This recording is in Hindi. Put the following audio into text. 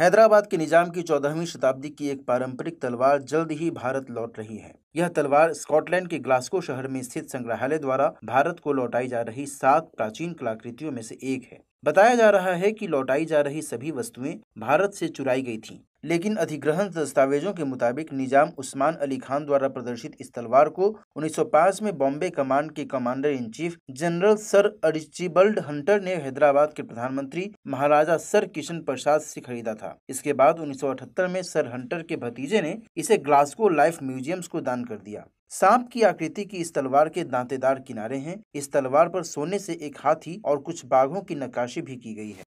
हैदराबाद के निजाम की चौदहवीं शताब्दी की एक पारंपरिक तलवार जल्द ही भारत लौट रही है यह तलवार स्कॉटलैंड के ग्लास्को शहर में स्थित संग्रहालय द्वारा भारत को लौटाई जा रही सात प्राचीन कलाकृतियों में से एक है बताया जा रहा है कि लौटाई जा रही सभी वस्तुएं भारत से चुराई गई थीं लेकिन अधिग्रहण दस्तावेजों के मुताबिक निजाम उस्मान अली खान द्वारा प्रदर्शित इस तलवार को 1905 में बॉम्बे कमांड के commander in chief general sir Archibald Hunter ने हैदराबाद के प्रधानमंत्री महाराजा सर किशन प्रसाद से खरीदा था इसके बाद 1978 में सर हंटर के भतीजे ने इसे ग्लास्को लाइफ म्यूजियम्स को दान कर दिया सांप की आकृति की इस तलवार के दांतेदार किनारे हैं इस तलवार पर सोने से एक हाथी और कुछ बाघों की नक्काशी भी की गई है